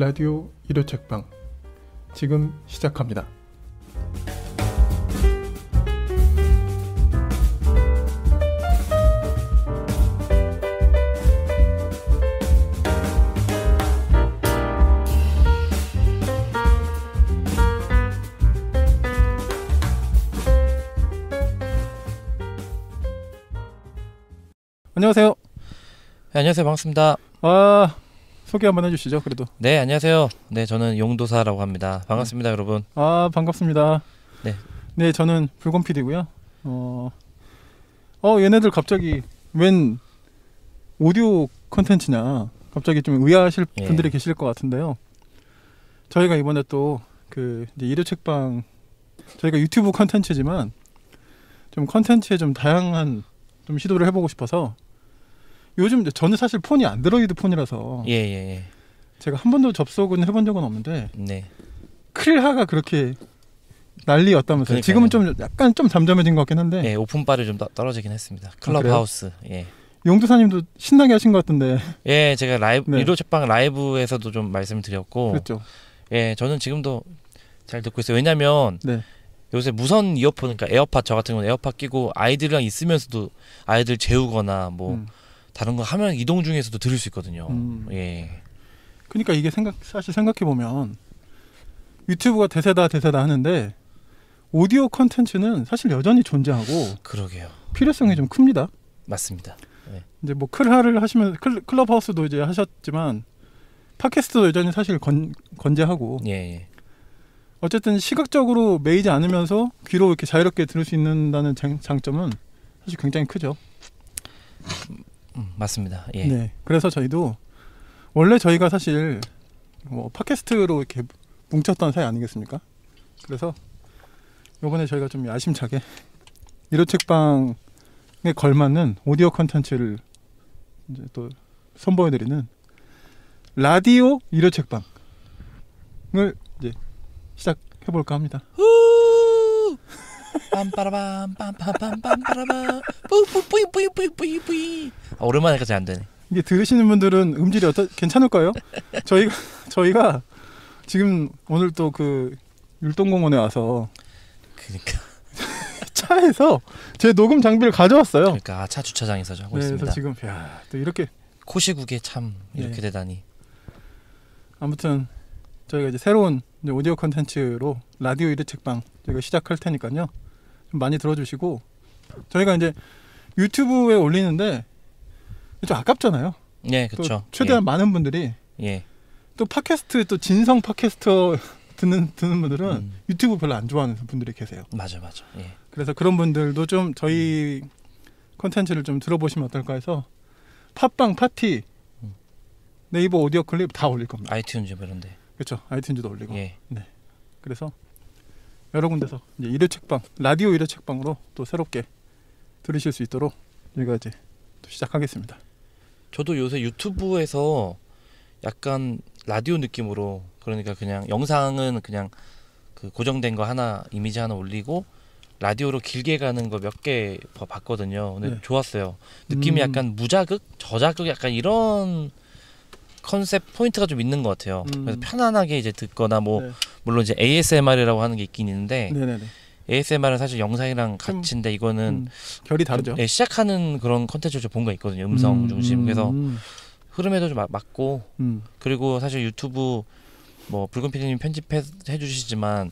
라디오 일요 책방 지금 시작합니다. 안녕하세요. 네, 안녕하세요. 반갑습니다. 아, 소개 한번 해주시죠. 그래도. 네, 안녕하세요. 네, 저는 용도사라고 합니다. 반갑습니다, 네. 여러분. 아 반갑습니다. 네. 네, 저는 불곰 PD고요. 어, 어 얘네들 갑자기 웬 오디오 컨텐츠냐 갑자기 좀 의아하실 예. 분들이 계실 것 같은데요. 저희가 이번에 또그 일요 책방 저희가 유튜브 컨텐츠지만 좀 컨텐츠에 좀 다양한 좀 시도를 해보고 싶어서 요즘 저는 사실 폰이 안드로이드 폰이라서 예, 예, 예. 제가 한 번도 접속은 해본 적은 없는데 네. 크릴하가 그렇게 난리였다면서요. 요 지금은 좀 약간 좀 잠잠해진 것 같긴 한데. 예, 네, 오픈바를 좀 떨어지긴 했습니다. 아, 클럽하우스. 아, 예. 용두사님도 신나게 하신 것 같은데. 예, 제가 라이브 네. 유로책방 라이브에서도 좀 말씀을 드렸고. 그렇죠. 예, 저는 지금도 잘 듣고 있어요. 왜냐면 네. 요새 무선 이어폰 그러니까 에어팟 저 같은 경우는 에어팟 끼고 아이들이랑 있으면서도 아이들 재우거나 뭐 음. 다른 거 하면 이동 중에서도 들을 수 있거든요. 음. 예. 그러니까 이게 생각 사실 생각해 보면 유튜브가 대세다 대세다 하는데 오디오 컨텐츠는 사실 여전히 존재하고 그러게요. 필요성이 좀 큽니다. 맞습니다. 네. 이제 뭐 클라를 하시면 클, 클럽하우스도 이제 하셨지만 팟캐스트도 여전히 사실 건, 건재하고 예, 예. 어쨌든 시각적으로 메이지 않으면서 귀로 이렇게 자유롭게 들을 수 있는다는 장, 점은 사실 굉장히 크죠. 음, 맞습니다. 예. 네. 그래서 저희도 원래 저희가 사실 뭐 팟캐스트로 이렇게 뭉쳤던 사이 아니겠습니까? 그래서 요번에 저희가 좀 야심차게 일호 책방에 걸맞는 오디오 컨텐츠를 이제 또 선보여드리는 라디오 일호 책방을 이제 시작해볼까 합니다. 빰빠라밤 빰빰빰 빰빠라밤 뿌뿌뿌이 뿌이 뿌이 뿌이 뿌이 아, 오랜만에 까지 안 되네. 이게 들으시는 분들은 음질이 어떠 괜찮을까요? 저희가 저희가 지금 오늘 또 그 율동공원에 와서 그러니까 차에서 제 녹음 장비를 가져왔어요. 그러니까 아, 차 주차장에서 하고 네, 그래서 있습니다. 지금 야, 또 이렇게 코시국에 참 이렇게 네. 되다니. 아무튼 저희가 이제 새로운 이제 오디오 컨텐츠로 라디오 일회 책방 저희가 시작할 테니까요. 좀 많이 들어주시고 저희가 이제 유튜브에 올리는데 좀 아깝잖아요. 예, 그렇죠. 최대한 예. 많은 분들이 예. 또 팟캐스트 또 진성 팟캐스터 듣는 듣는 분들은 음. 유튜브 별로 안 좋아하는 분들이 계세요. 맞아, 맞아. 예. 그래서 그런 분들도 좀 저희 컨텐츠를 좀 들어보시면 어떨까 해서 팟빵 파티 음. 네이버 오디오 클립 다 올릴 겁니다. 아이튠즈 뭐 이런데. 그렇죠. 아이튠즈도 올리고. 예. 네. 그래서 여러 군데서 이제 일회 책방 라디오 일회 책방으로 또 새롭게 들으실 수 있도록 저희가 이제 시작하겠습니다. 저도 요새 유튜브에서 약간 라디오 느낌으로 그러니까 그냥 영상은 그냥 그 고정된 거 하나 이미지 하나 올리고 라디오로 길게 가는 거 몇 개 봤거든요. 근데 네. 좋았어요. 느낌이 음... 약간 무자극, 저자극 약간 이런 컨셉 포인트가 좀 있는 것 같아요. 음. 그래서 편안하게 이제 듣거나 뭐 네. 물론 이제 ASMR이라고 하는 게 있긴 있는데 네네네. ASMR은 사실 영상이랑 같이인데 이거는 음, 결이 다르죠. 예, 시작하는 그런 컨텐츠를 본거 있거든요. 음성 음, 중심. 음, 그래서 음. 흐름에도 좀 맞고 그리고 사실 유튜브 뭐 붉은 피디님 편집해 주시지만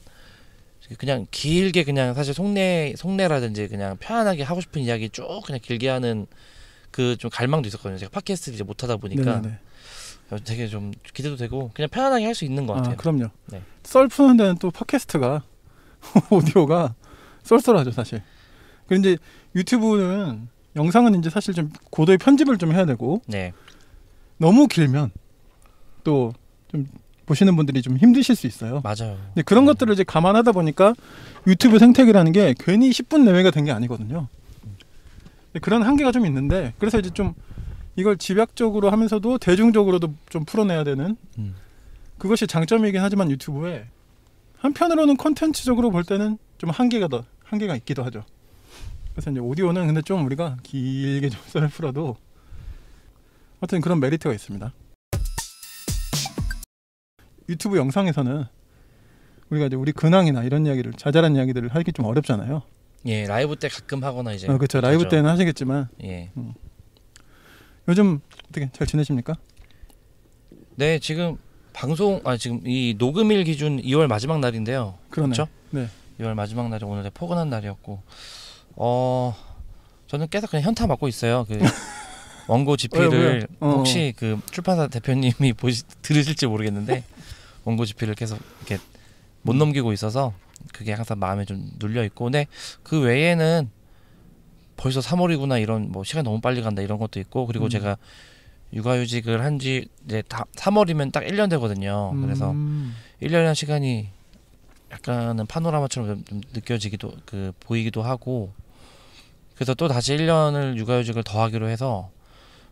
그냥 길게 그냥 사실 속내 속내라든지 그냥 편안하게 하고 싶은 이야기 쭉 그냥 길게 하는 그 좀 갈망도 있었거든요. 제가 팟캐스트를 이제 못 하다 보니까 네네. 되게 좀 기대도 되고 그냥 편안하게 할 수 있는 것 아, 같아요. 아, 그럼요. 네. 썰 푸는 데는 또 팟캐스트가 오디오가 쏠쏠하죠 사실. 그런데 유튜브는 영상은 이제 사실 좀 고도의 편집을 좀 해야 되고 네. 너무 길면 또 좀 보시는 분들이 좀 힘드실 수 있어요. 맞아요. 근데 그런 네. 것들을 이제 감안하다 보니까 유튜브 생태계라는 게 괜히 10분 내외가 된 게 아니거든요. 음. 그런 한계가 좀 있는데 그래서 이제 좀 이걸 집약적으로 하면서도 대중적으로도 좀 풀어내야 되는 음. 그것이 장점이긴 하지만 유튜브에 한편으로는 컨텐츠적으로 볼 때는 좀 한계가 더 한계가 있기도 하죠. 그래서 이제 오디오는 근데 좀 우리가 길게 좀 썰을 풀어도 하여튼 그런 메리트가 있습니다. 유튜브 영상에서는 우리가 이제 우리 근황이나 이런 이야기를 자잘한 이야기들을 하기 좀 어렵잖아요. 예, 라이브 때 가끔 하거나 이제. 어, 그렇죠. 라이브 때는 하시겠지만. 예. 음. 요즘 어떻게 잘 지내십니까? 네, 지금 방송 아 지금 이 녹음일 기준 2월 마지막 날인데요. 그러네. 그렇죠? 네. 2월 마지막 날이 오늘 포근한 날이었고 어 저는 계속 그냥 현타 맞고 있어요. 그 원고 집필을 어, 어, 혹시 그 출판사 대표님이 보시, 들으실지 모르겠는데 원고 집필을 계속 이렇게 못 넘기고 있어서 그게 항상 마음에 좀 눌려 있고 근데 그 외에는 벌써 3월이구나 이런 뭐 시간 너무 빨리 간다 이런 것도 있고 그리고 음. 제가 육아휴직을 한 지 이제 다 3월이면 딱 1년 되거든요. 그래서 음. 1년이라는 시간이 약간은 파노라마처럼 느껴지기도 그 보이기도 하고 그래서 또 다시 1년을 육아휴직을 더 하기로 해서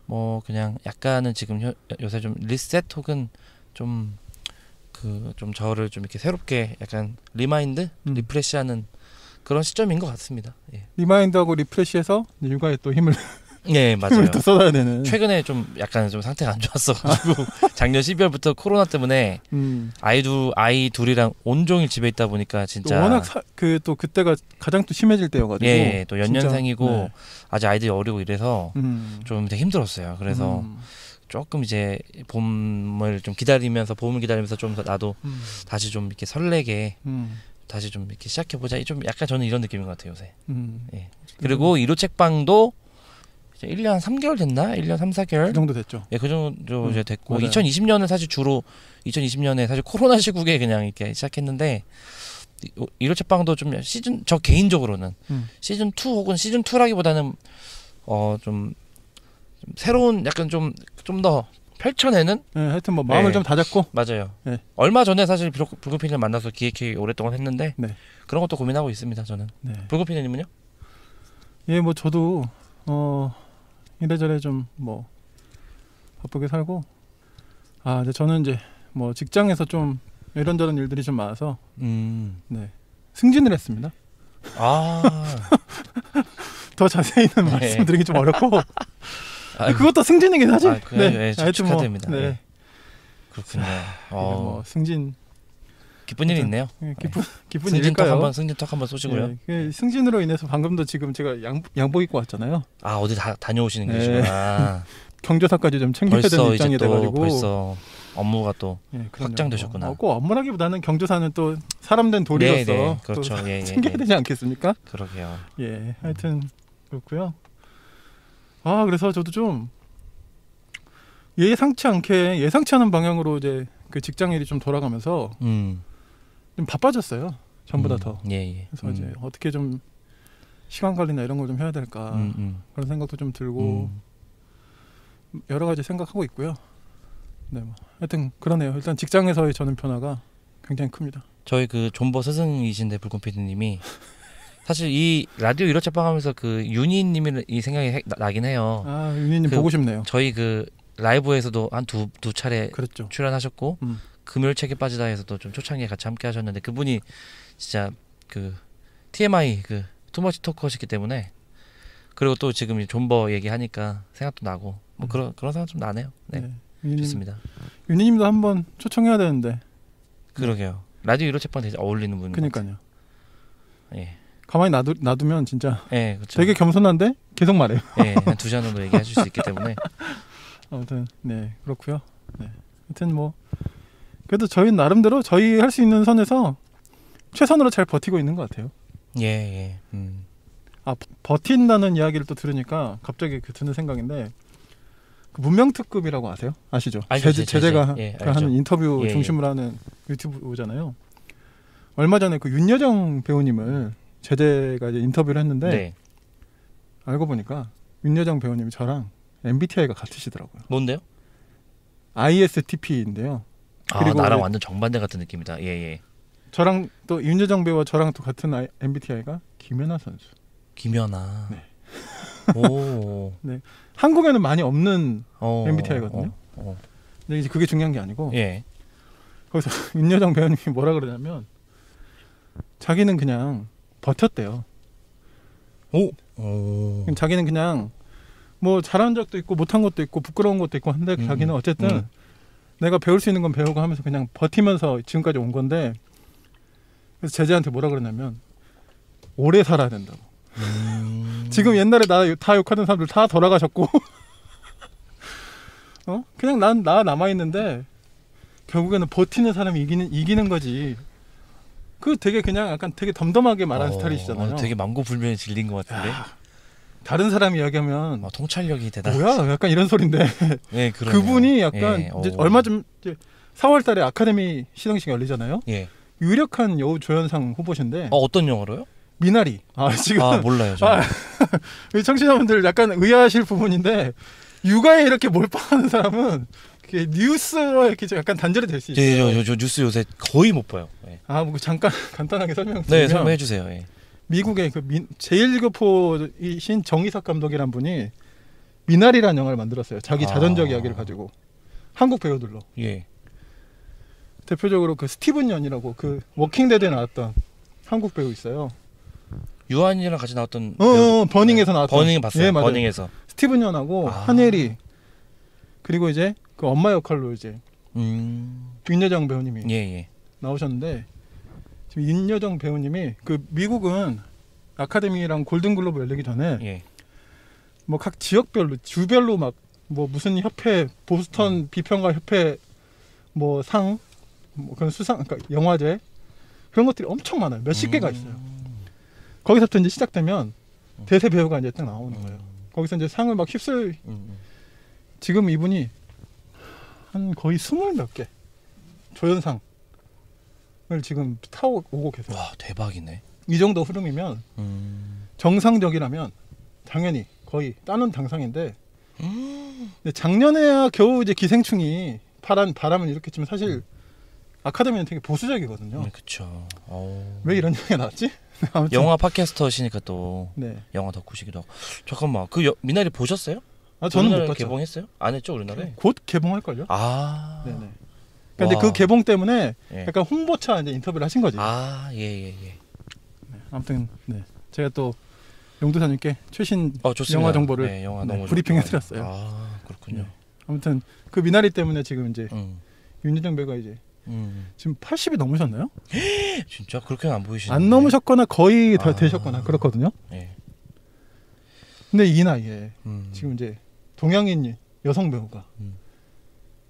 뭐 그냥 약간은 지금 요, 요새 좀 리셋 혹은 좀 그좀 그 좀 저를 좀 이렇게 새롭게 약간 리마인드 음. 리프레시하는 그런 시점인 것 같습니다. 예. 리마인드하고 리프레시해서 육아에 또 힘을 예 맞아요. 힘을 또 쏟아야 되는. 최근에 좀 약간 좀 상태가 안 좋았어가지고 아. 작년 12월부터 코로나 때문에 음. 아이 두 아이 둘이랑 온종일 집에 있다 보니까 진짜 또 워낙 그 또 그때가 가장 또 심해질 때여가지고 예또 연년생이고 네. 아직 아이들이 어리고 이래서 음. 좀 되게 힘들었어요. 그래서 음. 조금 이제 봄을 좀 기다리면서 봄을 기다리면서 좀 나도 음. 다시 좀 이렇게 설레게 음. 다시 좀 이렇게 시작해 보자. 좀 약간 저는 이런 느낌인 것 같아요 요새. 음. 예. 그리고 이호 책방도 이제 1년 한 3개월 됐나? 1년 3, 4개월? 그 정도 됐죠. 예, 그 정도 음, 이제 됐고 맞아요. 2020년은 사실 주로 2020년에 사실 코로나 시국에 그냥 이렇게 시작했는데 이호 책방도 좀 시즌 저 개인적으로는 음. 시즌 2 혹은 시즌 2라기보다는 어좀 좀 새로운 약간 좀좀더 펼쳐내는 네, 하여튼 뭐 마음을 네. 좀 다잡고 맞아요. 네. 얼마 전에 사실 불고피님 만나서 기획회 오랫동안 했는데 네. 그런 것도 고민하고 있습니다. 저는 불고피님은요? 네. 예, 뭐 저도 어 이래저래 좀 뭐 바쁘게 살고 아 이제 저는 이제 뭐 직장에서 좀 이런저런 일들이 좀 많아서 음. 네 승진을 했습니다. 아. 더 자세히는 네. 말씀드리기 좀 어렵고 아, 그것도 승진이긴 하지. 아, 그냥, 네. 네, 축하드립니다. 네. 네. 그렇군요. 어. 뭐 승진 기쁜 일 있네요. 예, 기쁜 기쁜 승진 일일까요? 한번 승진 턱 한번 쏘시고요. 네, 승진으로 인해서 방금도 지금 제가 양, 양복 입고 왔잖아요. 아 어디 다 다녀오시는 네. 계시구나. 경조사까지 좀 챙겨야 되는 입장이 돼가지고 벌써 업무가 또 네, 확장되셨구나. 어, 꼭 업무라기보다는 경조사는 또 사람된 도리로서 네, 네. 그렇죠. 예, 예, 챙겨야 되지 않겠습니까? 그러게요. 예, 하여튼 그렇고요. 아 그래서 저도 좀 예상치 않게 예상치 않은 방향으로 이제 그 직장 일이 좀 돌아가면서 음. 좀 바빠졌어요. 전부다 음. 더. 예, 예. 그래서 음. 이제 어떻게 좀 시간 관리나 이런 걸 좀 해야 될까 음, 음. 그런 생각도 좀 들고 음. 여러 가지 생각하고 있고요. 네, 뭐. 하여튼 그러네요. 일단 직장에서의 저는 변화가 굉장히 큽니다. 저희 그 존버 스승이신데 불꽃 피디님이 사실 이 라디오 이렇게 빵하면서 그 윤희님이 이 생각이 해, 나, 긴 해요. 아 윤희님 그 보고 싶네요. 저희 그 라이브에서도 한 두두 두 차례 그랬죠. 출연하셨고 음. 금요일 책에 빠지다 해서도 좀 초창기에 같이 함께 하셨는데 그분이 진짜 그 TMI 그 투머치 토커시기 때문에 그리고 또 지금 존버 얘기하니까 생각도 나고 뭐 음. 그런 그런 생각 좀 나네요. 네, 네. 윤희님, 좋습니다. 윤희님도 한번 초청해야 되는데 그러게요. 라디오 이렇게 빵 되게 어울리는 분. 그니까요. 예. 가만히 놔두, 놔두면 진짜 네, 그렇죠. 되게 겸손한데 계속 말해요. 네, 두 시간 정 얘기하실 수 있기 때문에 아무튼 네 그렇고요. 네, 하여튼 뭐 그래도 저희 나름대로 저희 할 수 있는 선에서 최선으로 잘 버티고 있는 것 같아요. 예, 예. 음. 아 버틴다는 이야기를 또 들으니까 갑자기 그 드는 생각인데 그 문명특급이라고 아세요? 아시죠? 알죠, 제재, 제재가 예, 하는 인터뷰 예, 예. 중심으로 예. 하는 유튜브잖아요. 얼마 전에 그 윤여정 배우님을 제재가 이제 인터뷰를 했는데 네. 알고 보니까 윤여정 배우님이 저랑 MBTI가 같으시더라고요. 뭔데요? ISTP인데요. 아, 나랑 완전 정반대 같은 느낌이다. 예, 예. 저랑 또 윤여정 배우와 저랑 또 같은 MBTI가 김연아 선수. 김연아. 네. 오. 네. 한국에는 많이 없는 어, MBTI거든요. 어, 어. 근데 이제 그게 중요한 게 아니고. 예. 거기서 윤여정 배우님이 뭐라 그러냐면 자기는 그냥 버텼대요. 오. 오. 어. 자기는 그냥 뭐 잘한 적도 있고 못한 것도 있고 부끄러운 것도 있고 한데 음, 자기는 어쨌든 음. 내가 배울 수 있는 건 배우고 하면서 그냥 버티면서 지금까지 온 건데 그래서 제재한테 뭐라 그러냐면 오래 살아야 된다고. 음. 지금 옛날에 나 다 욕하는 사람들 다 돌아가셨고 어 그냥 난 나 남아 있는데 결국에는 버티는 사람이 이기는 이기는 거지. 그 되게 그냥 약간 되게 덤덤하게 말하는 어, 스타일이시잖아요. 어, 되게 망고불면에 질린 것 같은데. 야, 다른 사람이 이야기하면 어, 통찰력이 대단. 뭐야? 약간 이런 소리인데 네, 그러 그분이 약간 예, 어. 이제 얼마 전 이제 4월달에 아카데미 시상식 열리잖아요. 예. 유력한 여우 조연상 후보신데. 어, 어떤 영화로요? 미나리. 아, 아 지금 아 몰라요. 저는. 아, 청취자분들 약간 의아하실 부분인데 육아에 이렇게 몰빵하는 사람은 뉴스와 이렇게 약간 단절이 될 수 있어요. 예, 저, 저, 저 뉴스 요새 거의 못 봐요. 아, 뭐 그 잠깐 간단하게 설명 네, 설명해 주세요. 예. 미국의 그 민, 제1교포이신 정의석 감독이란 분이 미나리라는 영화를 만들었어요. 자기 아. 자전적 이야기를 가지고 한국 배우들로. 예. 대표적으로 그 스티븐 연이라고 그 워킹 데드에 나왔던 한국 배우 있어요. 유한이랑 같이 나왔던 어, 어 배우... 어, 버닝에서 네. 나왔던 버닝 봤어요. 예, 버닝에서 스티븐 연하고 아. 한혜리 그리고 이제 그 엄마 역할로 이제 음. 윤여정 배우님이 예, 예. 나오셨는데 그 윤여정 배우님이 그 미국은 아카데미랑 골든글로브 열리기 전에 예. 뭐각 지역별로 주별로 막 뭐 무슨 협회 보스턴 음. 비평가 협회 뭐상뭐 뭐 그런 수상 그러니까 영화제 그런 것들이 엄청 많아요 몇십 음. 개가 있어요 거기서부터 이제 시작되면 음. 대세 배우가 이제 딱 나오는 거예요 음. 거기서 이제 상을 막 휩쓸 음, 지금 이분이 한 거의 스물 몇 개 조연상 을 지금 타고 오고 계세요. 와 대박이네. 이 정도 흐름이면 음... 정상적이라면 당연히 거의 따는 당상인데 음... 작년에야 겨우 이제 기생충이 파란 바람을 일으켰지만 사실 음. 아카데미는 되게 보수적이거든요. 네, 그렇죠. 왜 이런 얘기가 나왔지? 영화 팟캐스터시니까 또 네. 영화 덕후시기도 하고 잠깐만 그 여, 미나리 보셨어요? 아 저는 못 봤죠. 개봉했어요? 안 했죠 우리나라에? 곧 개봉할 걸요. 아 네네. 근데 그 와. 그 개봉 때문에 예. 약간 홍보차 이제 인터뷰를 하신 거지. 아, 예, 예, 예. 네, 아무튼 네. 제가 또 용두사님께 최신 어, 영화 정보를 네, 영화 네, 브리핑해 드렸어요. 아, 그렇군요. 네. 아무튼 그 미나리 때문에 지금 이제 음. 윤여정 배가 이제 음. 지금 80이 넘으셨나요? 진짜 그렇게는 안보이시는안 넘으셨거나 거의 아. 다 아. 되셨거나 그렇거든요. 예. 근데 이 나이에 음. 지금 이제 동양인 여성 배우가 음.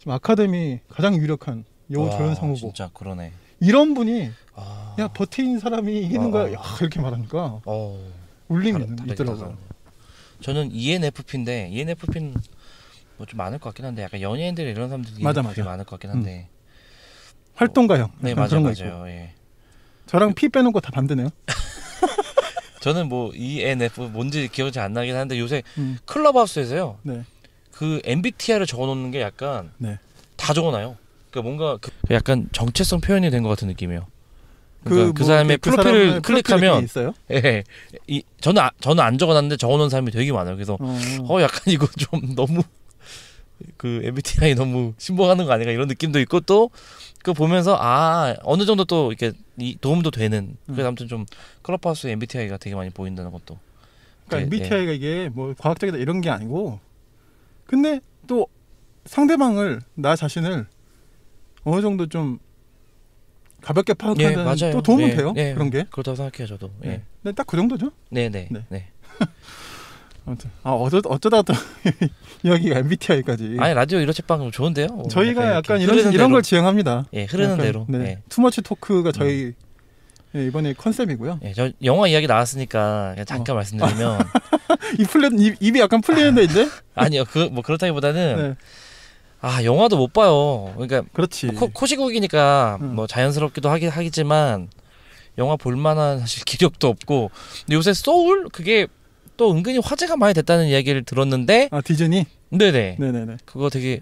좀 아카데미 가장 유력한 여우 조연상 후보. 진짜 그러네. 이런 분이 아... 야버티는 사람이 이기는 아. 거야 야, 이렇게 말하니까 어... 울림이 다르, 있더라고요. 저는 ENFP인데 ENFP는 뭐좀 많을 것 같긴 한데 약간 연예인들 이런 사람들이 맞아, 맞아. 많을 것 같긴 한데 음. 활동가형 네 맞아, 요 맞아요 예. 저랑 그 피 빼는 거다 반대네요. 저는 뭐 ENF 뭔지 기억이 안 나긴 한데 요새 음. 클럽하우스에서요. 네. 그 MBTI를 적어놓는 게 약간 네. 다 적어놔요. 그러니까 뭔가 그, 그 약간 정체성 표현이 된 것 같은 느낌이에요. 그 그러니까 그, 뭐 그 사람의 그 프로필을 클릭하면 있어요? 예, 예, 이 저는 아, 저는 안 적어놨는데 적어놓은 사람이 되게 많아요. 그래서 어, 어 약간 이거 좀 너무 그 MBTI 너무 신봉하는 거 아닌가 이런 느낌도 있고 또그거 보면서 아 어느 정도 또 이렇게 이 도움도 되는 음. 그래서 아무튼 좀 클럽하우스 MBTI가 되게 많이 보인다는 것도 그러니까 네, MBTI가 네. 이게 뭐 과학적이다 이런 게 아니고 근데 또 상대방을 나 자신을 어느 정도 좀 가볍게 파악하는 네, 또 도움은 네, 돼요. 네, 그런 게 그렇다고 생각해요 저도. 네. 네. 딱 그 정도죠. 네네. 네. 네. 아무튼 아 어쩌 어쩌다 또 이야기가 MBTI까지. 아니 라디오 이런 책방 좋은데요. 저희가 약간, 약간 이런 이런 걸 지향합니다. 예 흐르는 대로. 네. 투머치 토크가 저희 네, 이번에 컨셉이고요. 예, 저 영화 이야기 나왔으니까 그냥 잠깐 어. 말씀드리면 이 풀렸 입, 입이 약간 풀리는데 이제? 아니요, 그 뭐 그렇다기보다는 네. 아 영화도 못 봐요. 그러니까 그렇지. 코, 코시국이니까 음. 뭐 자연스럽기도 하긴 하겠지만 영화 볼만한 사실 기력도 없고 근데 요새 소울 그게 또 은근히 화제가 많이 됐다는 이야기를 들었는데 아 디즈니 네네 네네네 그거 되게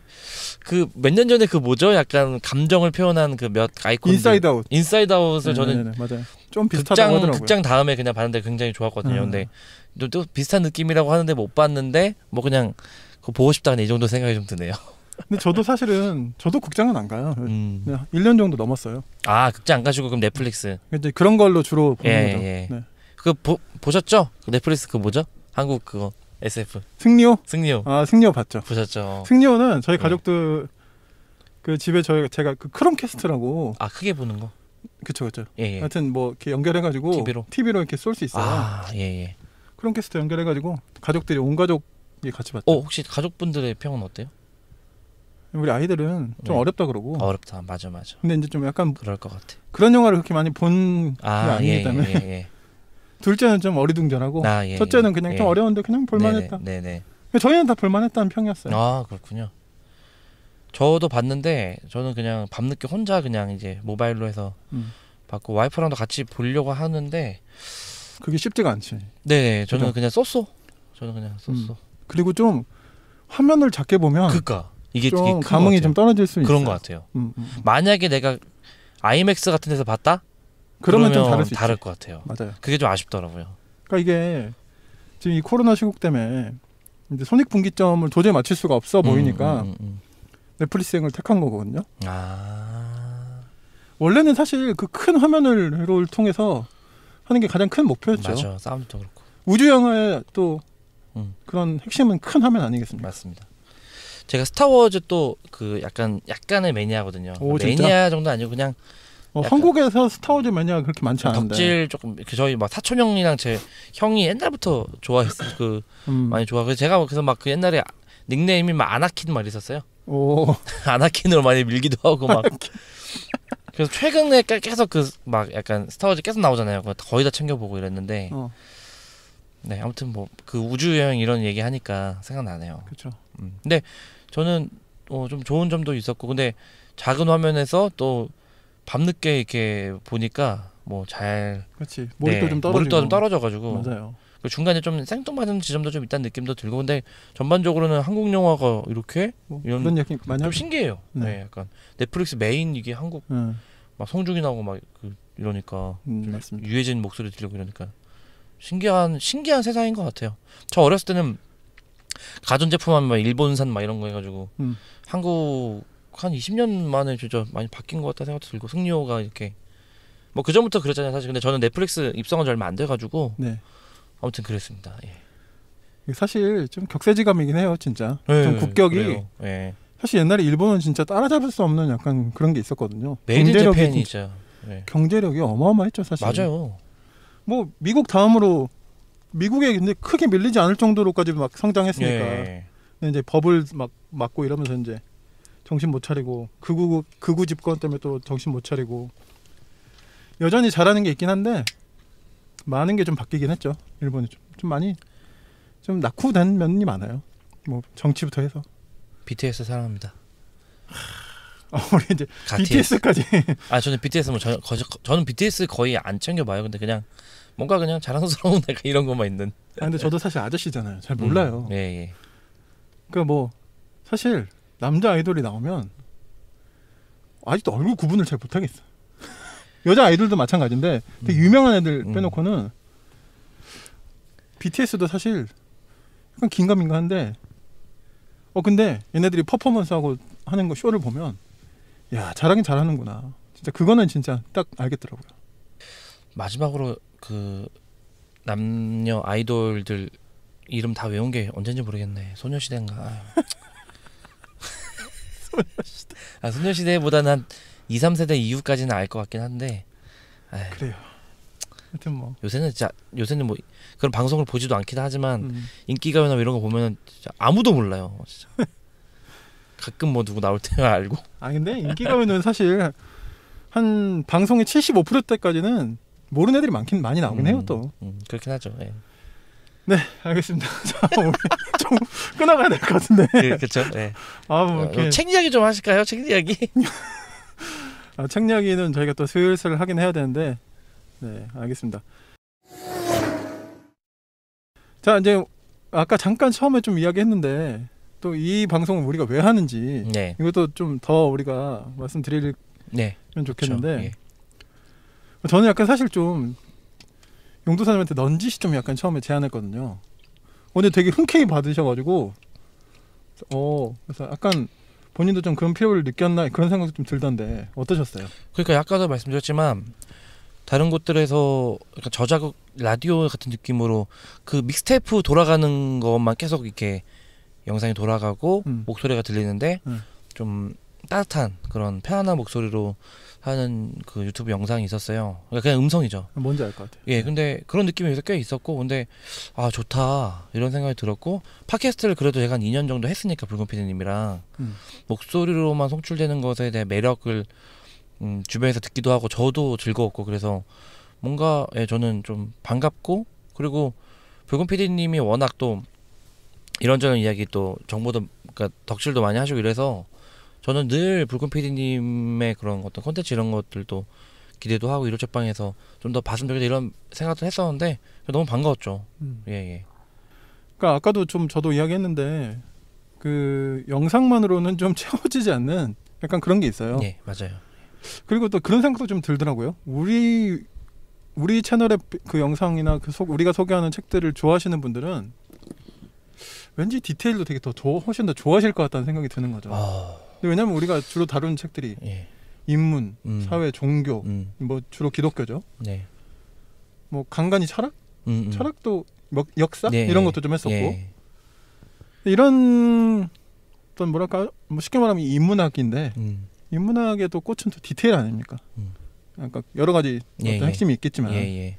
그 몇 년 전에 그 뭐죠 약간 감정을 표현한 그 몇 아이콘 인사이드 아웃 인사이드 아웃을 저는 맞아요 좀비슷한 극장, 극장 다음에 그냥 봤는데 굉장히 좋았거든요 음. 근데 또, 비슷한 느낌이라고 하는데 못 봤는데 뭐 그냥 그거 보고 싶다는 이 정도 생각이 좀 드네요 근데 저도 사실은 저도 극장은 안 가요. 음. 1년 정도 넘었어요. 아 극장 안 가시고 그럼 넷플릭스. 근데 그런 걸로 주로 보는 예, 거죠. 예. 네. 그 보, 보셨죠? 그 넷플릭스 그 뭐죠? 한국 그거 SF 승리호? 승리호. 아 승리호 봤죠. 보셨죠? 승리호는 저희 네. 가족들 그 집에 저희 제가 그 크롬캐스트라고 아 크게 보는 거. 그쵸 그쵸. 예, 예. 하여튼 뭐 이렇게 연결해가지고 TV로, TV로 이렇게 쏠 수 있어요. 아 예예. 예. 크롬캐스트 연결해가지고 가족들이 온 가족이 같이 봤죠. 어 혹시 가족분들의 평은 어때요? 우리 아이들은 좀 네. 어렵다 그러고. 아, 어렵다 맞아 맞아. 근데 이제 좀 약간 그럴 것 같아. 그런 영화를 그렇게 많이 본 게 아, 니기 예, 예, 때문에. 예, 예, 둘째는 좀 어리둥절하고 아, 예, 첫째는 예. 그냥 예. 좀 어려운데 그냥 볼만했다. 네네. 네, 네, 네. 저희는 다 볼만했다는 평이었어요. 아 그렇군요. 저도 봤는데 저는 그냥 밤늦게 혼자 그냥 이제 모바일로 해서 음. 봤고 와이프랑도 같이 보려고 하는데 그게 쉽지가 않지. 네, 저는 그냥 썼어. 저는 그냥 음. 썼어. 음. 그리고 좀 화면을 작게 보면 그니까 이게 좀 감흥이 좀 떨어질 수 있어요. 그런 것 같아요. 음, 음, 음, 만약에 내가 아이맥스 같은 데서 봤다? 그러면, 그러면 좀 다를 수 있지. 다를 것 같아요. 맞아요. 그게 좀 아쉽더라고요. 그러니까 이게 지금 이 코로나 시국 때문에 이제 손익 분기점을 도저히 맞출 수가 없어 음, 보이니까 음, 음, 음, 넷플릭스행을 택한 거거든요. 아. 원래는 사실 그 큰 화면을 통해서 하는 게 가장 큰 목표였죠. 맞아, 싸움도 그렇고. 우주 영화의 또 음. 그런 핵심은 큰 화면 아니겠습니까? 맞습니다. 제가 스타워즈 또 그 약간 약간의 매니아거든요. 오, 그 매니아 진짜? 정도 아니고 그냥 어, 한국에서 스타워즈 매니아 그렇게 많지 네, 않은데 덕질 조금 저희 막 사촌 형이랑 제 형이 옛날부터 좋아했어 그 음. 많이 좋아 그래서 제가 그래서 막그 옛날에 닉네임이 막 아나킨 말 있었어요 오 아나킨으로 많이 밀기도 하고 막 그래서 최근에 계속 그막 약간 스타워즈 계속 나오잖아요 거의 다 챙겨보고 이랬는데 어. 네 아무튼 뭐그 우주 여행 이런 얘기 하니까 생각나네요 그렇죠 음. 근데 저는 어, 좀 좋은 점도 있었고 근데 작은 화면에서 또 밤늦게 이렇게 보니까 뭐잘 그렇지 몰입도 네, 좀 떨어지고 좀 떨어져가지고 맞아요. 그 중간에 좀 생뚱맞은 지점도 좀 있다는 느낌도 들고 근데 전반적으로는 한국 영화가 이렇게 뭐, 이런 그런 느낌 많이 좀 신기해요. 네. 네. 약간 넷플릭스 메인 이게 한국 음. 막 성중이 나오고 막 그 이러니까 음, 맞습니다. 유해진 목소리 들려고 이러니까 신기한 신기한 세상인 것 같아요. 저 어렸을 때는 가전제품 하면 막 일본산 막 이런 거 해가지고 음. 한국 한 20년 만에 진짜 많이 바뀐 것 같다 는 생각도 들고 승리호가 이렇게 뭐 그전부터 그랬잖아요 사실 근데 저는 넷플릭스 입성한 지 얼마 안 돼가지고 네. 아무튼 그랬습니다 예. 사실 좀 격세지감이긴 해요 진짜 네, 좀 국격이 네. 사실 옛날에 일본은 진짜 따라잡을 수 없는 약간 그런 게 있었거든요 메이드 재팬이 진짜 예. 경제력이 어마어마했죠 사실 맞아요 뭐 미국 다음으로 미국에 근데 크게 밀리지 않을 정도로까지 막 성장했으니까 근데 이제 법을 막 막고 이러면서 이제 정신 못 차리고 극우 그 극우 그 집권 때문에 또 정신 못 차리고 여전히 잘하는 게 있긴 한데 많은 게 좀 바뀌긴 했죠. 일본이 좀, 좀 많이 좀 낙후된 면이 많아요. 뭐 정치부터 해서 BTS 사랑합니다. 어, 우리 이제 BTS. BTS까지. 아 저는 BTS 뭐 저, 거, 저는 BTS 거의 안 챙겨봐요. 근데 그냥 뭔가 그냥 자랑스러운 내가 이런 것만 있는. 아 근데 저도 사실 아저씨잖아요. 잘 음. 몰라요. 음, 예, 예. 그러니까 뭐 사실 남자 아이돌이 나오면 아직도 얼굴 구분을 잘 못하겠어. 여자 아이돌도 마찬가지인데 되게 음. 유명한 애들 음. 빼놓고는 BTS도 사실 약간 긴가민가한데 어 근데 얘네들이 퍼포먼스하고 하는 거 쇼를 보면 야 잘하긴 잘하는구나 진짜 그거는 진짜 딱 알겠더라고요 마지막으로 그 남녀 아이돌들 이름 다 외운 게 언젠지 모르겠네 소녀시대인가 아 소녀시대보다는 한 2, 3세대 이후까지는 알 것 같긴 한데. 에이. 그래요. 하여튼 뭐 요새는 진짜 요새는 뭐 그런 방송을 보지도 않긴 하지만 음. 인기가요나 이런 거 보면은 진짜 아무도 몰라요. 진짜. 가끔 뭐 누구 나올 때만 알고. 아 근데 인기가요는 사실 한 방송의 75% 때까지는 모르는 애들이 많긴 많이 나오긴 음, 해요 또. 음, 그렇긴 하죠. 예. 네, 알겠습니다. 자, 좀 끊어가야 될 것 같은데. 네, 그렇죠. 네. 아, 뭐 어, 이렇게... 책 이야기 좀 하실까요? 책 이야기. 아, 책 이야기는 저희가 또 슬슬 하긴 해야 되는데. 네, 알겠습니다. 자, 이제 아까 잠깐 처음에 좀 이야기했는데 또 이 방송을 우리가 왜 하는지 네. 이것도 좀 더 우리가 말씀드리면 네. 좋겠는데 그렇죠. 예. 저는 약간 사실 좀 용도사님한테 넌지시 좀 약간 처음에 제안했거든요. 근데 되게 흔쾌히 받으셔가지고 어 그래서 약간 본인도 좀 그런 필요를 느꼈나 그런 생각도 좀 들던데 어떠셨어요? 그러니까 아까도 말씀드렸지만 다른 곳들에서 그러니까 저작 라디오 같은 느낌으로 그 믹스테이프 돌아가는 것만 계속 이렇게 영상이 돌아가고 음. 목소리가 들리는데 음. 좀 따뜻한 그런 편안한 목소리로 하는 그 유튜브 영상이 있었어요. 그러니까 그냥 음성이죠. 뭔지 알 것 같아요. 예, 근데 그런 느낌이 요새 꽤 있었고, 근데 아 좋다 이런 생각이 들었고 팟캐스트를 그래도 제가 한 2년 정도 했으니까 붉은 피디님이랑 음. 목소리로만 송출되는 것에 대한 매력을 음, 주변에서 듣기도 하고 저도 즐거웠고 그래서 뭔가 예, 저는 좀 반갑고 그리고 붉은 피디님이 워낙 또 이런저런 이야기 또 정보도 그러니까 덕질도 많이 하시고 이래서 저는 늘 불금 PD님의 그런 어떤 콘텐츠 이런 것들도 기대도 하고 이로책방에서 좀 더 봤으면 좋겠다 이런 생각도 했었는데 너무 반가웠죠. 음. 예 예. 그러니까 아까도 좀 저도 이야기했는데 그 영상만으로는 좀 채워지지 않는 약간 그런 게 있어요. 예 맞아요. 그리고 또 그런 생각도 좀 들더라고요. 우리 우리 채널의 그 영상이나 그 소, 우리가 소개하는 책들을 좋아하시는 분들은 왠지 디테일도 되게 더, 더 훨씬 더 좋아하실 것 같다는 생각이 드는 거죠. 아... 근데 왜냐면 우리가 주로 다루는 책들이 예. 인문, 음. 사회, 종교, 음. 뭐 주로 기독교죠. 네. 뭐 간간히 철학, 음음. 음. 철학도 역사 네. 이런 네. 것도 좀 했었고 예. 이런 어떤 뭐랄까 뭐 쉽게 말하면 인문학인데 음. 인문학에도 꽃은 또 디테일 아닙니까? 음. 그러니까 여러 가지 예, 어떤 예. 핵심이 있겠지만 예,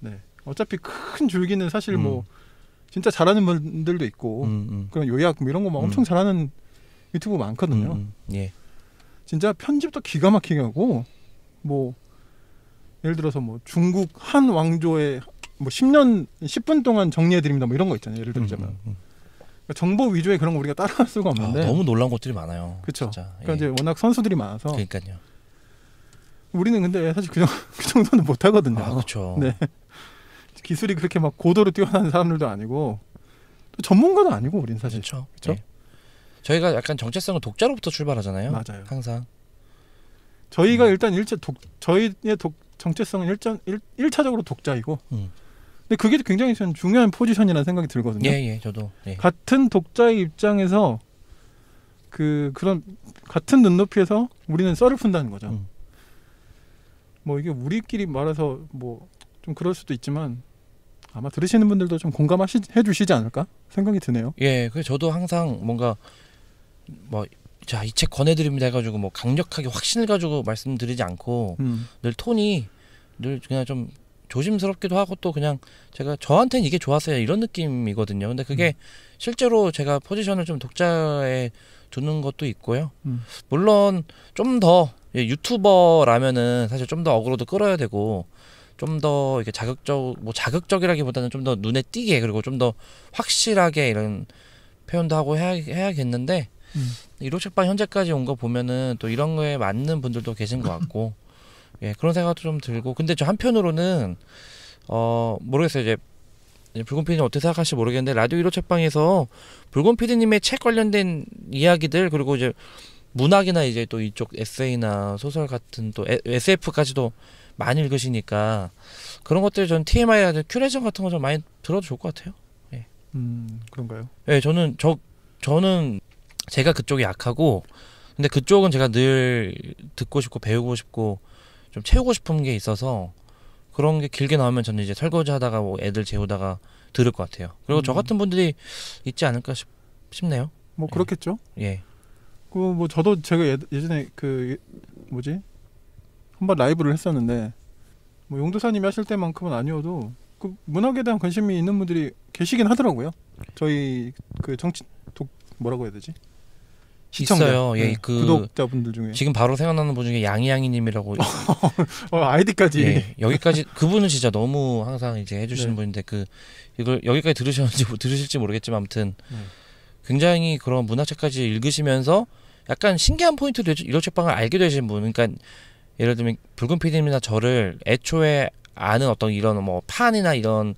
네 어차피 큰 줄기는 사실 뭐 음. 진짜 잘하는 분들도 있고 음, 그런 요약 뭐 이런 거 막 엄청 잘하는 유튜브 많거든요. 음, 음, 예. 진짜 편집도 기가 막히게 하고 뭐 예를 들어서 뭐 중국 한 왕조의 뭐 10년 10분 동안 정리해 드립니다. 뭐 이런 거 있잖아요. 예를 음, 들자면. 음, 음, 그 정보 위주의 그런 거 우리가 따라할 수가 아, 없는데 아, 너무 놀란 것들이 많아요. 그렇죠. 그러니까 예. 이제 워낙 선수들이 많아서 그러니까요. 우리는 근데 사실 그, 그 정도, 는못 하거든요. 아, 그렇죠. 네. 기술이 그렇게 막 고도로 뛰어난 사람들도 아니고 또 전문가도 아니고 우리는 사실. 그렇죠. 그렇죠? 예. 저희가 약간 정체성은 독자로부터 출발하잖아요. 맞아요. 항상. 저희가 음. 일단 일제 독 저희의 독 정체성은 일전 일차적으로 독자이고. 음. 근데 그게 굉장히 저는 중요한 포지션이라는 생각이 들거든요. 예, 예, 저도. 예. 같은 독자의 입장에서 그 그런 같은 눈높이에서 우리는 썰을 푼다는 거죠. 음. 뭐 이게 우리끼리 말해서 뭐 좀 그럴 수도 있지만 아마 들으시는 분들도 좀 공감하시 해 주시지 않을까 생각이 드네요. 예, 그 저도 항상 뭔가 뭐자이책 권해드립니다 해가지고 뭐 강력하게 확신을 가지고 말씀드리지 않고 음. 늘 톤이 늘 그냥 좀 조심스럽기도 하고 또 그냥 제가 저한테는 이게 좋았어요 이런 느낌이거든요. 근데 그게 음. 실제로 제가 포지션을 좀 독자에 두는 것도 있고요. 음. 물론 좀더 예, 유튜버라면은 사실 좀 더 어그로도 끌어야 되고 좀 더 이렇게 자극적 뭐 자극적이라기보다는 좀 더 눈에 띄게 그리고 좀 더 확실하게 이런 표현도 하고 해야, 해야겠는데 음. 이로식방 현재까지 온 거 보면은 또 이런 거에 맞는 분들도 계신 것 같고 예 그런 생각도 좀 들고 근데 저 한편으로는 어 모르겠어요 이제 붉은 피디님 어떻게 생각하실지 모르겠는데 라디오 이로 책방에서 붉은 피디님의 책 관련된 이야기들 그리고 이제 문학이나 이제 또 이쪽 에세이나 소설 같은 또 에, SF까지도 많이 읽으시니까 그런 것들 전 TMI나 큐레이션 같은 거 좀 많이 들어도 좋을 것 같아요. 예. 음 그런가요? 예, 저는 저 저는 제가 그쪽이 약하고 근데 그쪽은 제가 늘 듣고 싶고 배우고 싶고 좀 채우고 싶은 게 있어서 그런 게 길게 나오면 저는 이제 설거지 하다가 뭐 애들 재우다가 들을 것 같아요. 그리고 음. 저 같은 분들이 있지 않을까 싶, 싶네요. 뭐 예. 그렇겠죠. 예. 그뭐 저도 제가 예, 전에그 뭐지 한번 라이브를 했었는데 뭐용두사님이 하실 때만큼은 아니어도 그 문학에 대한 관심이 있는 분들이 계시긴 하더라고요. 저희 그 정치 독 뭐라고 해야 되지? 시청자. 있어요. 예, 네. 그 구독자분들 중에 지금 바로 생각나는 분 중에 양양이님이라고 이 어, 아이디까지 예, 여기까지 그분은 진짜 너무 항상 이제 해주시는 네. 분인데 그 이걸 여기까지 들으셨는지 뭐 들으실지 모르겠지만 아무튼 네. 굉장히 그런 문화책까지 읽으시면서 약간 신기한 포인트도 이런 책방을 알게 되신 분 그러니까 예를 들면 붉은 피디님이나 저를 애초에 아는 어떤 이런 뭐 판이나 이런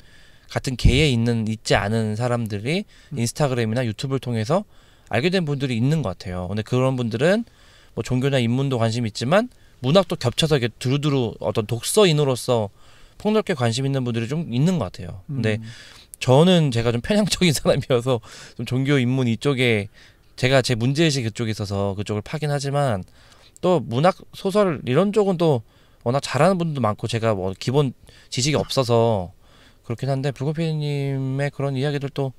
같은 개에 있는 있지 않은 사람들이 음. 인스타그램이나 유튜브를 통해서 알게 된 분들이 있는 것 같아요. 근데 그런 분들은 뭐 종교나 인문도 관심 있지만 문학도 겹쳐서 이렇게 두루두루 어떤 독서인으로서 폭넓게 관심 있는 분들이 좀 있는 것 같아요. 근데 음. 저는 제가 좀 편향적인 사람이어서 좀 종교 인문 이쪽에 제가 제 문제의식 그쪽에 있어서 그쪽을 파긴 하지만 또 문학 소설 이런 쪽은 또 워낙 잘하는 분들도 많고 제가 뭐 기본 지식이 없어서 그렇긴 한데 불꽃피디님의 그런 이야기들도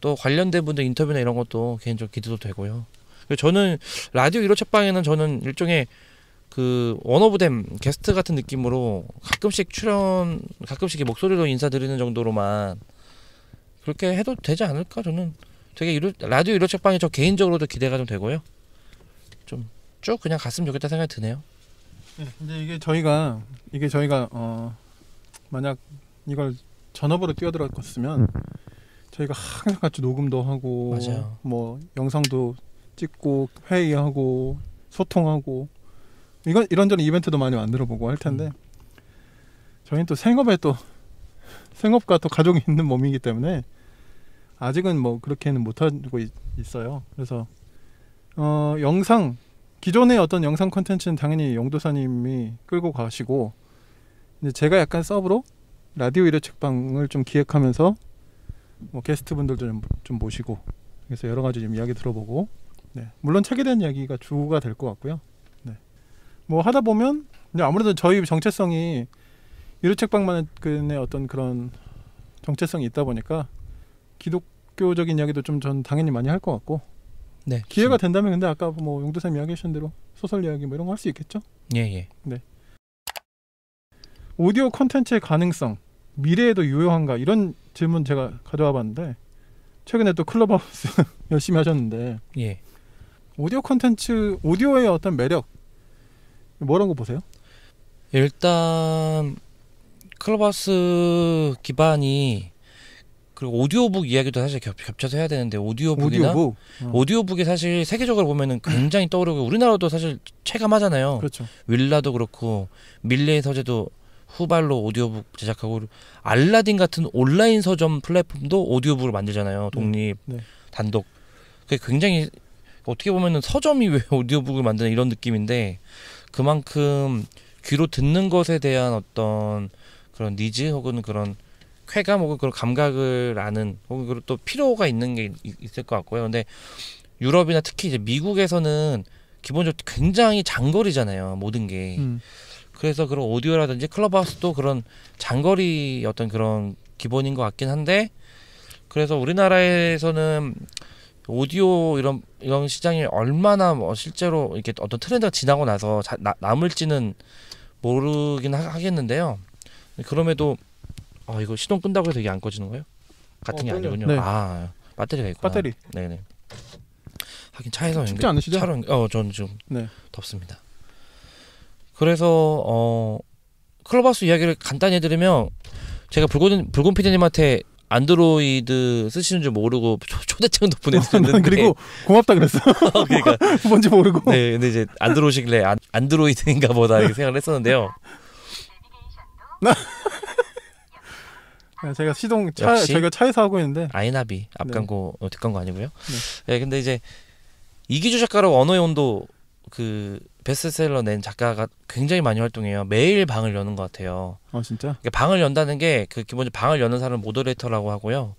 또 관련된 분들 인터뷰나 이런 것도 개인적 기대도 되고요. 저는 라디오 1호 책방에는 저는 일종의 그 원오브댐 게스트 같은 느낌으로 가끔씩 출연 가끔씩 목소리로 인사드리는 정도로만 그렇게 해도 되지 않을까 저는 되게 이루, 라디오 1호 책방이 저 개인적으로도 기대가 좀 되고요. 좀 쭉 그냥 갔으면 좋겠다 생각이 드네요. 네, 근데 이게 저희가 이게 저희가 어 만약 이걸 전업으로 뛰어들었으면 저희가 항상 같이 녹음도 하고 맞아요. 뭐 영상도 찍고 회의하고 소통하고 이건 이런저런 이벤트도 많이 만들어 보고 할 텐데 음. 저희는 또 생업에 또 생업과 또 가족이 있는 몸이기 때문에 아직은 뭐 그렇게는 못 하고 있어요. 그래서 어 영상 기존의 어떤 영상 컨텐츠는 당연히 영도사님이 끌고 가시고 이제 제가 약간 서브로 라디오 일회 책방을 좀 기획하면서 뭐 게스트 분들도 좀, 좀 모시고 그래서 여러 가지 좀 이야기 들어보고 네. 물론 책에 대한 이야기가 주가 될 것 같고요. 네. 뭐 하다 보면 아무래도 저희 정체성이 유료책방만의 어떤 그런 정체성이 있다 보니까 기독교적인 이야기도 좀 전 당연히 많이 할 것 같고 네, 기회가 진... 된다면 근데 아까 뭐 용두쌤 이야기하신 대로 소설 이야기 뭐 이런 거 할 수 있겠죠? 예, 예. 네. 오디오 콘텐츠의 가능성, 미래에도 유효한가 이런 질문 제가 가져와 봤는데 최근에 또 클럽하우스 열심히 하셨는데 예. 오디오 컨텐츠 오디오의 어떤 매력 뭐라고 보세요? 일단 클럽하우스 기반이 그리고 오디오북 이야기도 사실 겹, 겹쳐서 해야 되는데 오디오북이나 오디오북. 어. 오디오북이 사실 세계적으로 보면은 굉장히 떠오르고 우리나라도 사실 체감하잖아요. 그렇죠. 윌라도 그렇고 밀레의 서재도 후발로 오디오북 제작하고 알라딘 같은 온라인 서점 플랫폼도 오디오북을 만들잖아요. 네. 독립 네. 네. 단독. 그게 굉장히 어떻게 보면은 서점이 왜 오디오북을 만드는 이런 느낌인데 그만큼 귀로 듣는 것에 대한 어떤 그런 니즈 혹은 그런 쾌감 혹은 그런 감각을 아는 혹은 그런 또 필요가 있는 게 있을 것 같고요. 근데 유럽이나 특히 이제 미국에서는 기본적으로 굉장히 장거리잖아요. 모든 게. 음. 그래서 그런 오디오라든지 클럽하우스도 그런 장거리 어떤 그런 기본인 것 같긴 한데 그래서 우리나라에서는 오디오 이런 이런 시장이 얼마나 뭐 실제로 이렇게 어떤 트렌드가 지나고 나서 자, 나, 남을지는 모르긴 하, 겠는데요 그럼에도 아 이거 시동 끈다고 해서 이게 안 꺼지는 거예요? 같은 게 어, 아니군요. 네. 아 배터리가 있구나. 배터리. 네네. 하긴 차에서 쉽지 아, 연결, 않으시죠? 차로 어, 저는 좀 네. 덥습니다. 그래서 어 클럽하우스 이야기를 간단히 해드리면 제가 불곤 불곤 피디님한테 안드로이드 쓰시는 줄 모르고 초대장도 보내드렸는데 그리고 고맙다 그랬어. 어, 그러니까 뭔지 모르고. 네, 근데 이제 안들어시길래 안, 안드로이드인가 보다 이렇게 생각을 했었는데요. 네, 제가 시동 차 저희가 차에서 하고 있는데 아이나비 앞광고 네. 어, 뒷광고 아니고요. 네. 네, 근데 이제 이기주 작가라 언어의 온도 그 베스트셀러 낸 작가가 굉장히 많이 활동해요. 매일 방을 여는 것 같아요. 아 진짜? 그러니까 방을 연다는 게 그 기본적으로 방을 여는 사람은 모더레이터라고 하고요.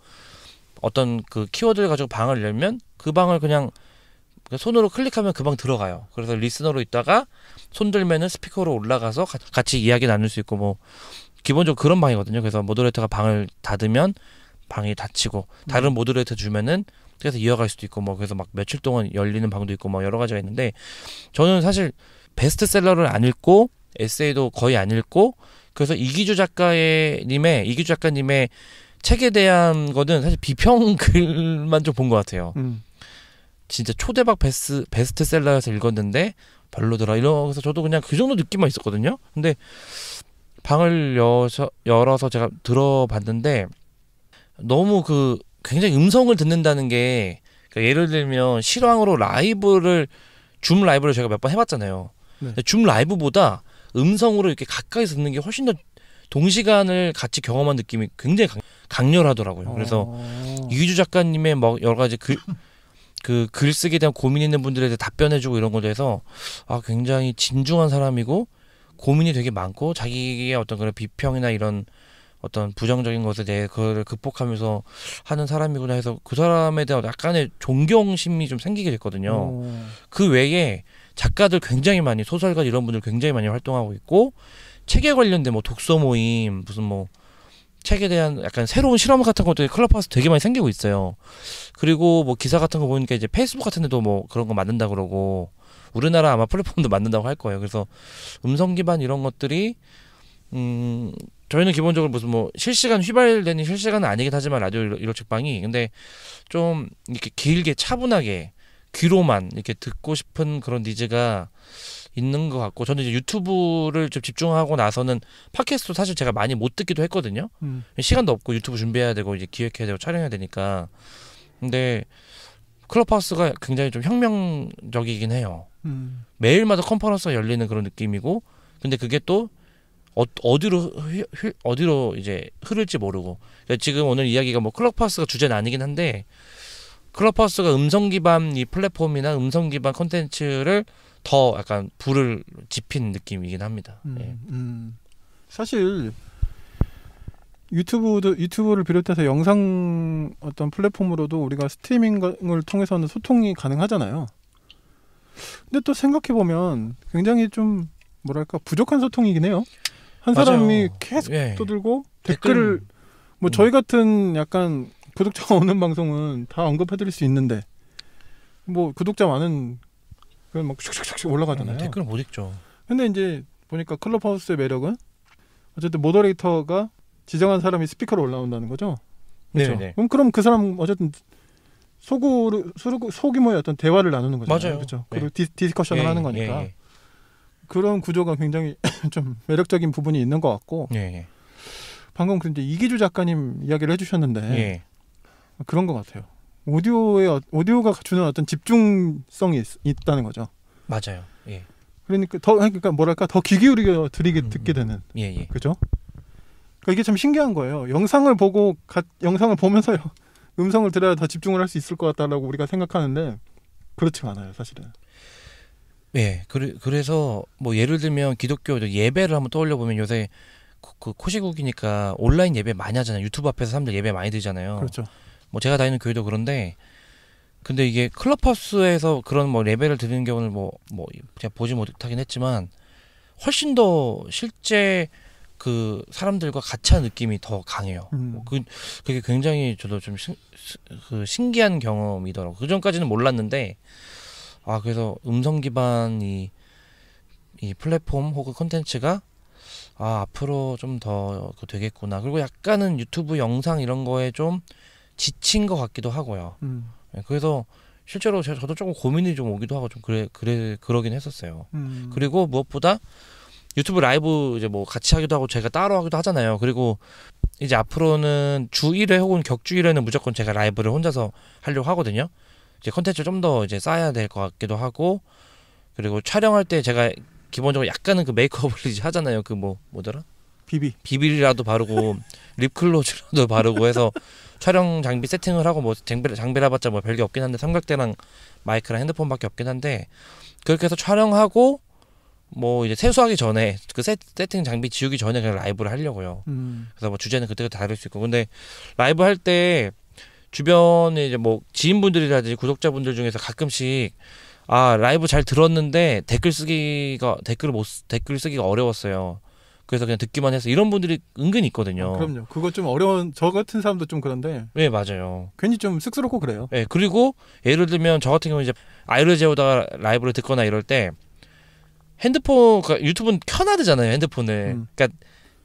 어떤 그 키워드를 가지고 방을 열면 그 방을 그냥 그 손으로 클릭하면 그 방 들어가요. 그래서 리스너로 있다가 손 들면은 스피커로 올라가서 같이 이야기 나눌 수 있고 뭐 기본적으로 그런 방이거든요. 그래서 모더레이터가 방을 닫으면 방이 닫히고 다른 음. 모더레이터 주면은 그래서 이어갈 수도 있고 뭐 그래서 막 며칠 동안 열리는 방도 있고 뭐 여러 가지가 있는데 저는 사실 베스트셀러를 안 읽고 에세이도 거의 안 읽고 그래서 이기주 작가의 님의 이기주 작가님의 책에 대한 거는 사실 비평 글만 좀 본 것 같아요. 음. 진짜 초대박 베스, 베스트셀러에서 읽었는데 별로더라 이러면서 저도 그냥 그 정도 느낌만 있었거든요. 근데 방을 여서, 열어서 제가 들어봤는데 너무 그 굉장히 음성을 듣는다는 게 그러니까 예를 들면 실황으로 라이브를 줌 라이브를 제가 몇 번 해봤잖아요. 네. 줌 라이브보다 음성으로 이렇게 가까이 듣는 게 훨씬 더 동시간을 같이 경험한 느낌이 굉장히 강, 강렬하더라고요. 그래서 어. 이주 작가님의 뭐 여러 가지 글, 그 글쓰기에 대한 고민 있는 분들에 대해 답변해주고 이런 것에 대해서 아 굉장히 진중한 사람이고 고민이 되게 많고 자기의 어떤 그런 비평이나 이런 어떤 부정적인 것에 대해 그거를 극복하면서 하는 사람이구나 해서 그 사람에 대한 약간의 존경심이 좀 생기게 됐거든요. 오. 그 외에 작가들 굉장히 많이 소설가 이런 분들 굉장히 많이 활동하고 있고 책에 관련된 뭐 독서 모임 무슨 뭐 책에 대한 약간 새로운 실험 같은 것도 클럽하우스 되게 많이 생기고 있어요. 그리고 뭐 기사 같은 거 보니까 이제 페이스북 같은 데도 뭐 그런 거 만든다 그러고 우리나라 아마 플랫폼도 만든다고 할 거예요. 그래서 음성 기반 이런 것들이 음 저희는 기본적으로 무슨 뭐 실시간 휘발되는 실시간은 아니긴 하지만 라디오 일호 책방이 근데 좀 이렇게 길게 차분하게 귀로만 이렇게 듣고 싶은 그런 니즈가 있는 것 같고 저는 이제 유튜브를 좀 집중하고 나서는 팟캐스트도 사실 제가 많이 못 듣기도 했거든요. 음. 시간도 없고 유튜브 준비해야 되고 이제 기획해야 되고 촬영해야 되니까 근데 클럽하우스가 굉장히 좀 혁명적이긴 해요. 음. 매일마다 컨퍼런스가 열리는 그런 느낌이고 근데 그게 또 어, 어디로 흐, 어디로 이제 흐를지 모르고 그러니까 지금 오늘 이야기가 뭐 클럽하우스가 주제는 아니긴 한데 클럽하우스가 음성 기반 이 플랫폼이나 음성 기반 콘텐츠를 더 약간 불을 지핀 느낌이긴 합니다. 음, 예. 음. 사실 유튜브도 유튜브를 비롯해서 영상 어떤 플랫폼으로도 우리가 스트리밍을 통해서는 소통이 가능하잖아요. 근데 또 생각해 보면 굉장히 좀 뭐랄까 부족한 소통이긴 해요. 한 사람이 계속 예. 떠들고 댓글을 뭐 음. 저희 같은 약간 구독자가 없는 방송은 다 언급해드릴 수 있는데 뭐 구독자 많은 그런 막 슉슉슉슉 올라가잖아요. 음, 댓글 못 읽죠. 근데 이제 보니까 클럽하우스의 매력은 어쨌든 모더레이터가 지정한 사람이 스피커로 올라온다는 거죠. 그렇죠? 네 그럼 그럼 그 사람 어쨌든 소구 소규모의 어떤 대화를 나누는 거죠 맞아요. 그렇죠. 네. 그리고 디, 디스커션을 예, 하는 거니까. 예, 예. 그런 구조가 굉장히 좀 매력적인 부분이 있는 것 같고 예. 예. 방금 근데 그 이기주 작가님 이야기를 해주셨는데 예. 그런 것 같아요. 오디오의 어, 오디오가 주는 어떤 집중성이 있, 다는 거죠. 맞아요. 예. 그러니까 더 그러니까 뭐랄까 더 귀 기울여 들이게 음, 듣게 음, 음. 되는 예, 예, 그죠? 그러니까 이게 참 신기한 거예요. 영상을 보고 가, 영상을 보면서 음성을 들어야 더 집중을 할 수 있을 것 같다라고 우리가 생각하는데 그렇지가 않아요, 사실은. 예, 그래, 그래서 뭐 예를 들면 기독교 예배를 한번 떠올려 보면 요새 그, 그 코시국이니까 온라인 예배 많이 하잖아요. 유튜브 앞에서 사람들 예배 많이 드잖아요. 그렇죠. 뭐 제가 다니는 교회도 그런데 근데 이게 클럽하우스에서 그런 뭐 레벨을 드리는 경우는 뭐, 뭐 제가 보지 못하긴 했지만 훨씬 더 실제 그 사람들과 같이 한 느낌이 더 강해요. 음. 뭐 그 그게 굉장히 저도 좀 신, 그 신기한 경험이더라고. 그 전까지는 몰랐는데 아 그래서 음성 기반이 이 플랫폼 혹은 컨텐츠가 아 앞으로 좀더 그 되겠구나 그리고 약간은 유튜브 영상 이런 거에 좀 지친 것 같기도 하고요 음. 네, 그래서 실제로 제가 저도 조금 고민이 좀 오기도 하고 좀 그래 그래 그러긴 했었어요 음. 그리고 무엇보다 유튜브 라이브 이제 뭐 같이 하기도 하고 제가 따로 하기도 하잖아요 그리고 이제 앞으로는 주 1회 혹은 격주 1회는 무조건 제가 라이브를 혼자서 하려고 하거든요 이제 컨텐츠 좀 더 이제 쌓아야 될 것 같기도 하고 그리고 촬영할 때 제가 기본적으로 약간은 그 메이크업을 이제 하잖아요. 그 뭐 뭐더라? 비비 비비라도 바르고 립클로즈라도 바르고 해서 촬영 장비 세팅을 하고 뭐 장비 장비라봤자 뭐 별게 없긴 한데 삼각대랑 마이크랑 핸드폰밖에 없긴 한데 그렇게 해서 촬영하고 뭐 이제 세수하기 전에 그 세, 세팅 장비 지우기 전에 그냥 라이브를 하려고요. 음. 그래서 뭐 주제는 그때그때 다를 수 있고 근데 라이브 할때 주변에 이제 뭐 지인분들이라든지 구독자분들 중에서 가끔씩 아 라이브 잘 들었는데 댓글 쓰기가 댓글을 못 댓글 쓰기가 어려웠어요. 그래서 그냥 듣기만 해서 이런 분들이 은근 히 있거든요. 아, 그럼요. 그거 좀 어려운 저 같은 사람도 좀 그런데. 네 맞아요. 괜히 좀 쑥스럽고 그래요. 네 그리고 예를 들면 저 같은 경우 이제 아이를 재우다 라이브를 듣거나 이럴 때 핸드폰 그러니까 유튜브는 켜놔야되잖아요 핸드폰을. 음. 그러니까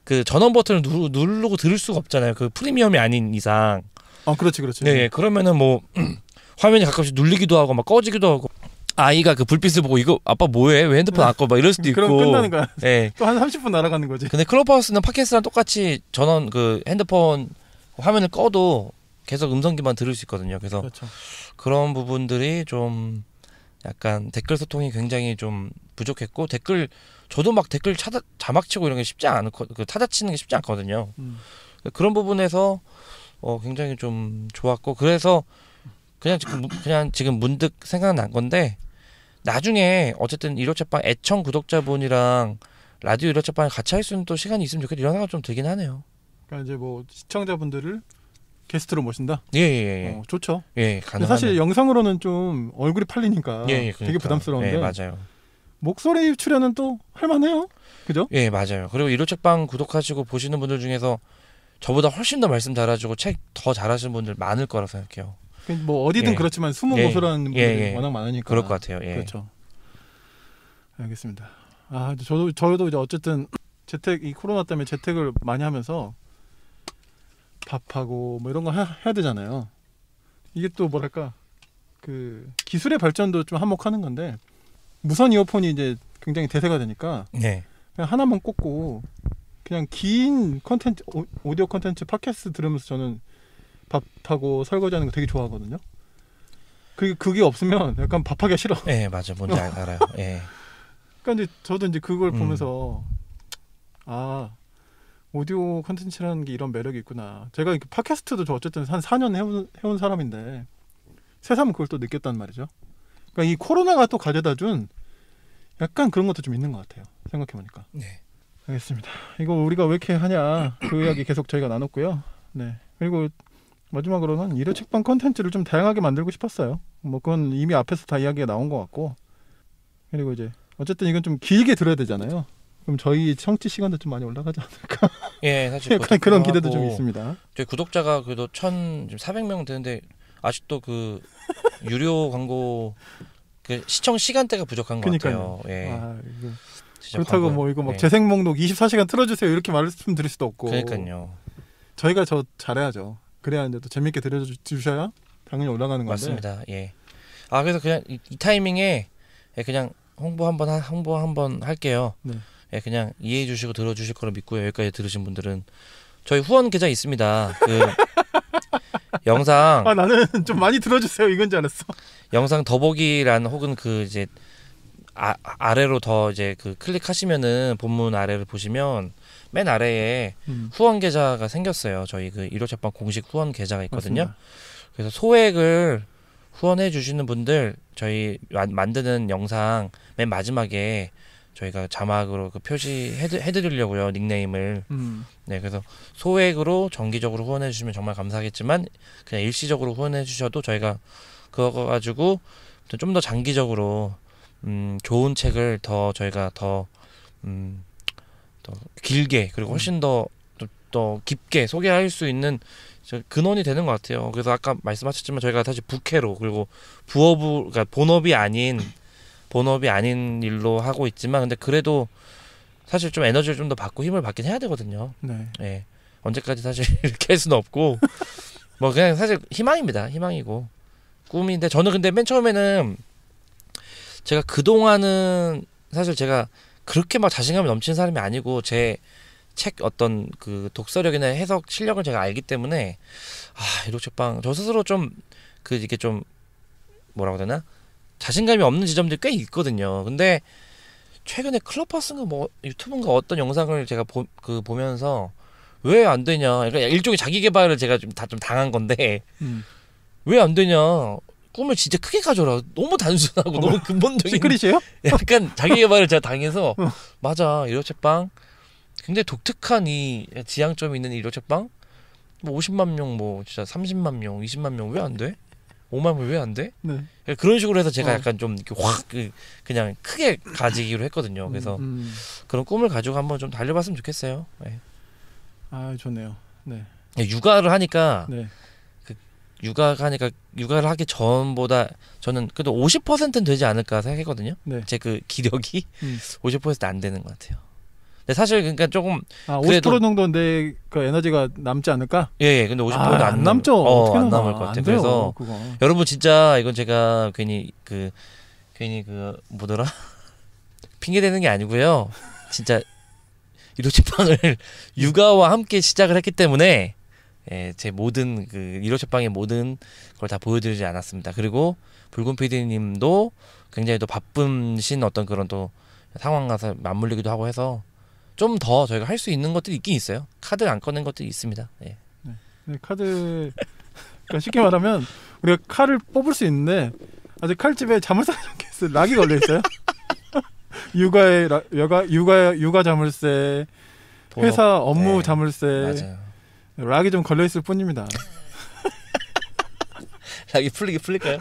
그 전원 버튼을 누르, 누르고 들을 수가 없잖아요. 그 프리미엄이 아닌 이상. 아, 그렇지, 그렇지. 네, 예. 그러면은 뭐 화면이 가끔씩 눌리기도 하고 막 꺼지기도 하고 아이가 그 불빛을 보고 이거 아빠 뭐해 왜 핸드폰 안꺼막 이럴 수도 있고 그럼 끝나는 거야. 네. 또한 30분 날아가는 거지. 근데 클럽하우스는 팟캐스트랑 똑같이 전원 그 핸드폰 화면을 꺼도 계속 음성기만 들을 수 있거든요. 그래서 그렇죠. 그런 부분들이 좀 약간 댓글 소통이 굉장히 좀 부족했고 댓글 저도 막 댓글 찾아 자막 치고 이런 게 쉽지 않고 그 타자 치는게 쉽지 않거든요. 음. 그런 부분에서 어, 굉장히 좀 좋았고 그래서 그냥 지금 그냥 지금 문득 생각난 건데 나중에 어쨌든 1호차빵 애청 구독자분이랑 라디오 1호차빵에 같이 할 수 있는 또 시간이 있으면 좋겠다 이런 생각 좀 들긴 하네요. 그러니까 이제 뭐 시청자분들을 게스트로 모신다. 예, 예, 예. 예. 어, 좋죠. 예, 예 가능. 사실 영상으로는 좀 얼굴이 팔리니까 예, 예, 그러니까. 되게 부담스러운데. 예, 맞아요. 목소리 출연은 또 할만해요. 그죠? 예, 맞아요. 그리고 1호 책방 구독하시고 보시는 분들 중에서 저보다 훨씬 더 말씀 잘하시고 책 더 잘하시는 분들 많을 거라 생각해요. 그 뭐 어디든 예. 그렇지만 숨은 예. 고수라는 예, 분이 예. 워낙 많으니까 그럴 것 같아요. 예. 그렇죠. 알겠습니다. 아 저도 저도 이제 어쨌든 재택 이 코로나 때문에 재택을 많이 하면서 밥하고 뭐 이런 거 하, 해야 되잖아요. 이게 또 뭐랄까 그 기술의 발전도 좀 한몫하는 건데 무선 이어폰이 이제 굉장히 대세가 되니까 네. 그냥 하나만 꽂고 그냥 긴 컨텐츠 오디오 컨텐츠 팟캐스트 들으면서 저는 밥하고 설거지하는 거 되게 좋아하거든요. 그게 그게 없으면 약간 밥하기 싫어. 예, 네, 맞아. 뭔지 알아요. 예. 그러니까 이제 저도 이제 그걸 음. 보면서 아 오디오 컨텐츠라는 게 이런 매력이 있구나. 제가 이렇게 팟캐스트도 저 어쨌든 한 4년 해온, 해온 사람인데 새삼 그걸 또 느꼈단 말이죠. 그러니까 이 코로나가 또 가져다 준 약간 그런 것도 좀 있는 것 같아요. 생각해 보니까. 네. 알겠습니다. 이거 우리가 왜 이렇게 하냐 그 이야기 계속 저희가 나눴고요. 네 그리고 마지막으로는 일요 책방 컨텐츠를 좀 다양하게 만들고 싶었어요. 뭐 그건 이미 앞에서 다 이야기가 나온 것 같고 그리고 이제 어쨌든 이건 좀 길게 들어야 되잖아요. 그럼 저희 청취 시간도 좀 많이 올라가지 않을까? 예, 사실 약간 그런 기대도 좀 있습니다. 저희 구독자가 그래도 천 사백 명 되는데 아직도 그 유료 광고 그 시청 시간대가 부족한 그것 같아요. 예. 아, 그렇다고 뭐 이거 막 네. 재생 목록 24시간 틀어주세요 이렇게 말씀드릴 수도 없고. 그러니까요. 저희가 저 잘해야죠. 그래야 이제 또 재밌게 들려주셔야 당연히 올라가는 건데. 맞습니다. 예. 아 그래서 그냥 이, 이 타이밍에 예, 그냥 홍보 한번 홍보 한번 할게요. 네. 예, 그냥 이해해 주시고 들어주실 거로 믿고 여기까지 들으신 분들은 저희 후원 계좌 있습니다. 그 영상 아 나는 좀 많이 들어주세요 이건 줄 알았어. 영상 더보기란 혹은 그 이제 아, 아래로 더 이제 그 클릭하시면은 본문 아래를 보시면 맨 아래에 음. 후원 계좌가 생겼어요. 저희 그일호 책방 공식 후원 계좌가 있거든요. 맞습니다. 그래서 소액을 후원해 주시는 분들 저희 만드는 영상 맨 마지막에 저희가 자막으로 그 표시해 드리려고요 닉네임을 음. 네 그래서 소액으로 정기적으로 후원해 주시면 정말 감사하겠지만 그냥 일시적으로 후원해 주셔도 저희가 그거 가지고 좀 더 장기적으로 음, 좋은 책을 더 저희가 더, 음, 더 길게 그리고 음. 훨씬 더, 더, 더 깊게 소개할 수 있는 근원이 되는 것 같아요. 그래서 아까 말씀하셨지만 저희가 사실 부캐로 그리고 부업 그러니까 본업이 아닌 본업이 아닌 일로 하고 있지만 근데 그래도 사실 좀 에너지를 좀 더 받고 힘을 받긴 해야 되거든요. 네. 예. 언제까지 사실 이렇게 할 수는 없고 뭐 그냥 사실 희망입니다. 희망이고 꿈인데 저는 근데 맨 처음에는 제가 그동안은 사실 제가 그렇게 막 자신감이 넘치는 사람이 아니고 제 책 어떤 그 독서력이나 해석 실력을 제가 알기 때문에 아 이록책방 저 스스로 좀 그 이렇게 좀 뭐라고 되나 자신감이 없는 지점들이 꽤 있거든요. 근데 최근에 클럽하우스인가 뭐 유튜브인가 어떤 영상을 제가 보, 그 보면서 왜 안 되냐. 그러니까 일종의 자기 개발을 제가 좀 다좀 좀 당한 건데 음. 왜안 되냐. 꿈을 진짜 크게 가져라. 너무 단순하고 어 너무 근본적인. 시크릿이에요? 약간 자기 개발을 제가 당해서 어. 맞아 일호책방 굉장히 독특한 이 지향점이 있는 일호책방 뭐 50만 명, 뭐 진짜 30만 명, 20만 명 왜 안 돼? 5만 명 왜 안 돼? 네. 그러니까 그런 식으로 해서 제가 어. 약간 좀확 그 그냥 크게 가지기로 했거든요. 그래서 음, 음. 그런 꿈을 가지고 한번 좀 달려봤으면 좋겠어요. 네. 아 좋네요. 네. 예, 육아를 하니까. 네. 육아하니까 육아를 하기 전보다 저는 그래도 50%는 되지 않을까 생각했거든요. 네. 제그 기력이 음. 50%안 되는 것 같아요. 근데 사실 그러니까 조금 아, 50% 정도 내그 에너지가 남지 않을까? 예, 예. 근데 50%는 아, 안, 안 남죠. 어, 안 남을 것 같아요. 그래서 그거. 여러분 진짜 이건 제가 괜히 그 괜히 그 뭐더라 핑계 대는 게 아니고요. 진짜 이로지팡을 육아와 함께 시작을 했기 때문에 예, 제 모든 그 일호첫방의 모든 걸 다 보여드리지 않았습니다. 그리고 붉은 PD님도 굉장히 또바쁜신 어떤 그런 또 상황 가서 맞물리기도 하고 해서 좀 더 저희가 할 수 있는 것들이 있긴 있어요. 카드 안 꺼낸 것들이 있습니다. 예. 네. 네, 카드 그러니까 쉽게 말하면 우리가 칼을 뽑을 수 있는데 아직 칼집에 자물쇠 케이스 락이 걸려 있어요. 육아의 락, 여 육아 육아 자물쇠 회사 업무 네. 자물쇠 맞아요. 락이 좀 걸려 있을 뿐입니다. 락이 풀리게 풀릴까요?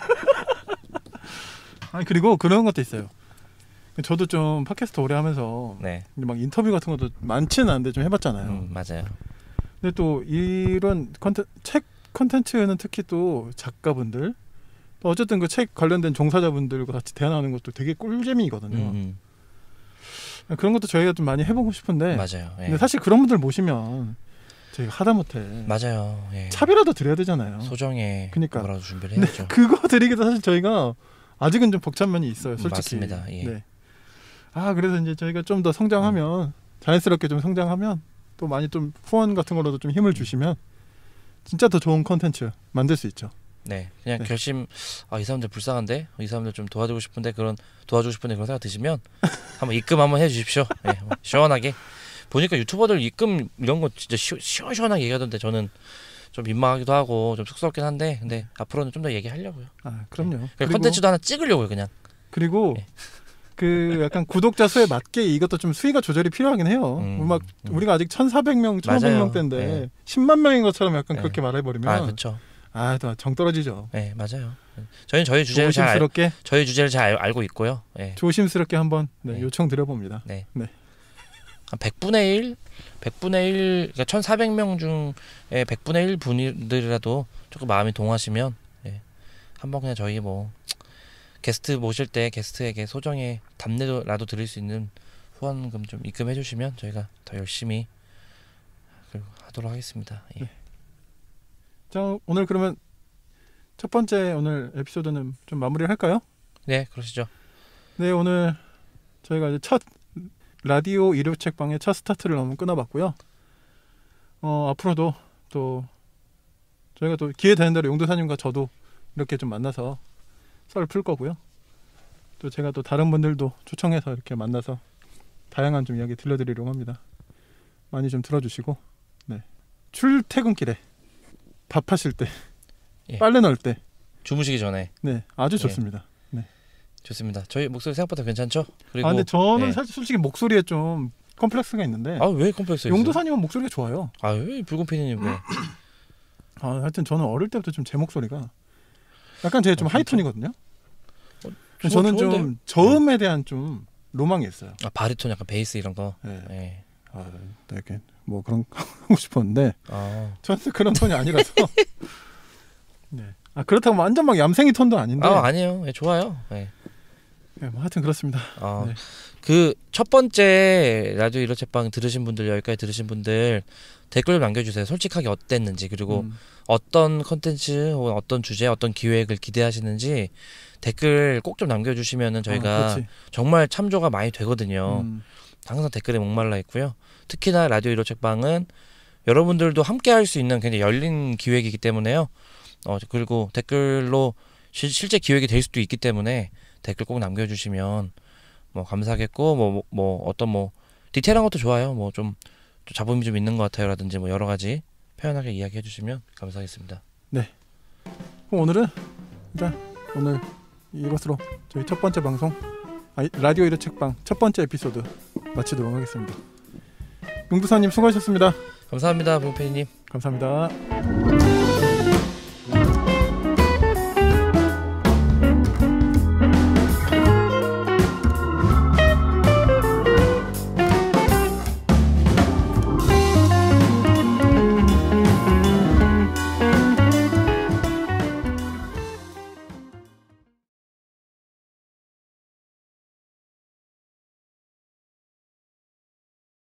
아니 그리고 그런 것도 있어요. 저도 좀 팟캐스트 오래 하면서 네. 막 인터뷰 같은 것도 많지는 않은데 좀 해봤잖아요. 음, 맞아요. 근데 또 이런 컨텐 책 컨텐츠는 특히 또 작가분들 또 어쨌든 그 책 관련된 종사자분들과 같이 대화하는 것도 되게 꿀잼이거든요. 음, 음. 그런 것도 저희가 좀 많이 해보고 싶은데 맞아요. 예. 근데 사실 그런 분들 모시면 저희 하다못해 맞아요. 예. 차비라도 드려야 되잖아요. 소정의 그러니까 뭐라도 준비를 네, 해야죠. 네, 그거 드리기도 사실 저희가 아직은 좀 벅찬 면이 있어요. 솔직히 맞습니다. 예. 네. 아 그래서 이제 저희가 좀 더 성장하면 음. 자연스럽게 좀 성장하면 또 많이 좀 후원 같은 걸로도 좀 힘을 주시면 진짜 더 좋은 컨텐츠 만들 수 있죠. 네, 그냥 네. 결심 아, 이 사람들 불쌍한데 이 사람들 좀 도와주고 싶은데 그런 도와주고 싶은데 그런 생각 드시면 한번 입금 한번 해주십시오. 네, 뭐 시원하게 보니까 유튜버들 입금 이런 거 진짜 시, 시원시원하게 얘기하던데 저는 좀 민망하기도 하고 좀 쑥스럽긴 한데 근데 앞으로는 좀 더 얘기하려고요. 아 그럼요. 네. 컨텐츠도 하나 찍으려고요 그냥. 그리고 네. 그 약간 구독자 수에 맞게 이것도 좀 수위가 조절이 필요하긴 해요. 음, 막 음. 우리가 아직 1,400명, 1,500명 대인데 네. 10만 명인 것처럼 약간 네. 그렇게 말해버리면 아 그렇죠. 아정 떨어지죠. 네 맞아요. 저희는 저희 주제를 조심스럽게 잘 알, 저희 주제를 잘 알고 있고요. 네. 조심스럽게 한번 네, 네. 요청 드려봅니다. 네. 네. 한 100분의 1, 100분의 1, 그러니까 1,400명 중에 100분의 1 분들이라도 조금 마음이 동하시면 예, 한번 그냥 저희 뭐 게스트 모실 때 게스트에게 소정의 답례라도 드릴 수 있는 후원금 좀 입금해 주시면 저희가 더 열심히 하도록 하겠습니다. 예. 네. 자 오늘 그러면 첫 번째 오늘 에피소드는 좀 마무리를 할까요? 네 그러시죠. 네 오늘 저희가 이제 첫 라디오 일요 책방의 첫 스타트를 너무 끊어봤고요. 어, 앞으로도 또 저희가 또 기회 되는 대로 용도사님과 저도 이렇게 좀 만나서 썰 풀 거고요. 또 제가 또 다른 분들도 초청해서 이렇게 만나서 다양한 좀 이야기 들려드리려고 합니다. 많이 좀 들어주시고 네. 출퇴근길에 밥 하실 때 예. 빨래 넣을 때 주무시기 전에 네 아주 예. 좋습니다. 좋습니다. 저희 목소리 생각보다 괜찮죠? 그리고 아 근데 저는 네. 사실 솔직히 목소리에 좀 컴플렉스가 있는데 아왜 컴플렉스 용도사님은 목소리가 좋아요. 아왜 붉은 피디님 왜? 아 하여튼 저는 어릴 때부터 좀 제 목소리가 약간 제가 좀 아, 하이톤이거든요. 어, 저, 저는 좋은데. 좀 저음에 대한 좀 로망이 있어요. 아 바리톤 약간 베이스 이런 거. 네. 예. 아, 네. 아 이렇게 뭐 그런 하고 싶었는데 아. 저한테 그런 톤이 아니라서. 네. 아 그렇다고 뭐 완전 막 얌생이 톤도 아닌데. 아 아니에요. 네, 좋아요. 네. 예, 뭐 하여튼 그렇습니다. 어, 네. 그첫 번째 라디오 일호 책방 들으신 분들 여기까지 들으신 분들 댓글 남겨주세요. 솔직하게 어땠는지 그리고 음. 어떤 컨텐츠 혹은 어떤 주제 어떤 기획을 기대하시는지 댓글 꼭 좀 남겨주시면은 저희가 아, 정말 참조가 많이 되거든요. 음. 항상 댓글에 목말라 있고요. 특히나 라디오 일호 책방은 여러분들도 함께 할 수 있는 굉장히 열린 기획이기 때문에요. 어 그리고 댓글로 시, 실제 기획이 될 수도 있기 때문에 댓글 꼭 남겨주시면 뭐 감사하겠고 뭐뭐 뭐, 뭐 어떤 뭐 디테일한 것도 좋아요. 뭐 좀 잡음이 좀 있는 것 같아요라든지 뭐 여러 가지 편하게 이야기해 주시면 감사하겠습니다. 네. 그럼 오늘은 일단 오늘 이것으로 저희 첫 번째 방송 아, 라디오 일회 책방 첫 번째 에피소드 마치도록 하겠습니다. 용두사님 수고하셨습니다. 감사합니다, 봉페이님. 감사합니다.